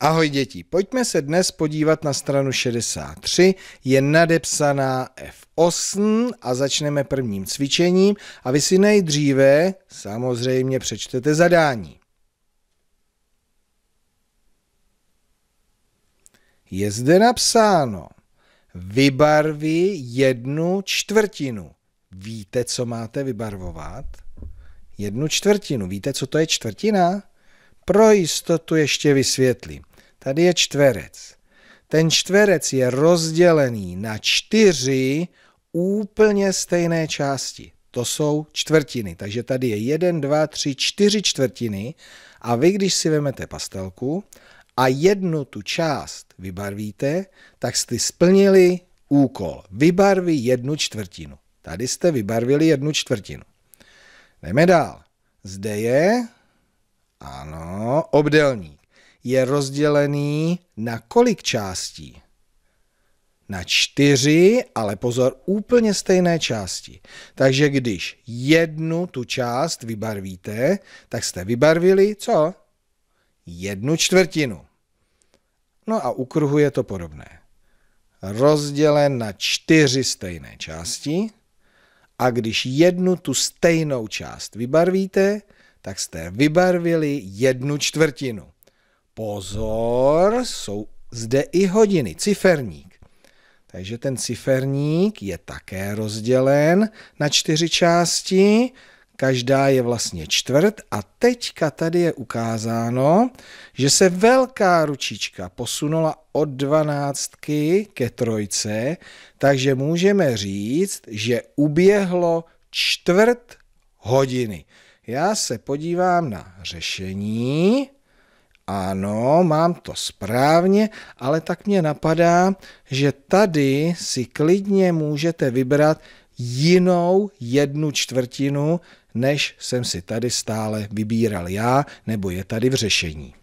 Ahoj děti, pojďme se dnes podívat na stranu 63, je nadepsaná F8 a začneme prvním cvičením a vy si nejdříve samozřejmě přečtete zadání. Je zde napsáno, vybarvi jednu čtvrtinu. Víte, co máte vybarvovat? Jednu čtvrtinu. Víte, co to je čtvrtina? Pro jistotu ještě vysvětlím. Tady je čtverec. Ten čtverec je rozdělený na čtyři úplně stejné části. To jsou čtvrtiny. Takže tady je jeden, dva, tři, čtyři čtvrtiny. A vy, když si vezmete pastelku a jednu tu část vybarvíte, tak jste splnili úkol. Vybarví jednu čtvrtinu. Tady jste vybarvili jednu čtvrtinu. Jdeme dál. Zde je, ano, obdelník je rozdělený na kolik částí? Na čtyři, ale pozor, úplně stejné části. Takže když jednu tu část vybarvíte, tak jste vybarvili co? Jednu čtvrtinu. No a u kruhu je to podobné. Rozdělen na čtyři stejné části a když jednu tu stejnou část vybarvíte, tak jste vybarvili jednu čtvrtinu. Pozor, jsou zde i hodiny, ciferník. Takže ten ciferník je také rozdělen na čtyři části, každá je vlastně čtvrt a teďka tady je ukázáno, že se velká ručička posunula od dvanáctky ke trojce, takže můžeme říct, že uběhlo čtvrt hodiny. Já se podívám na řešení. Ano, mám to správně, ale tak mě napadá, že tady si klidně můžete vybrat jinou jednu čtvrtinu, než jsem si tady stále vybíral já, nebo je tady v řešení.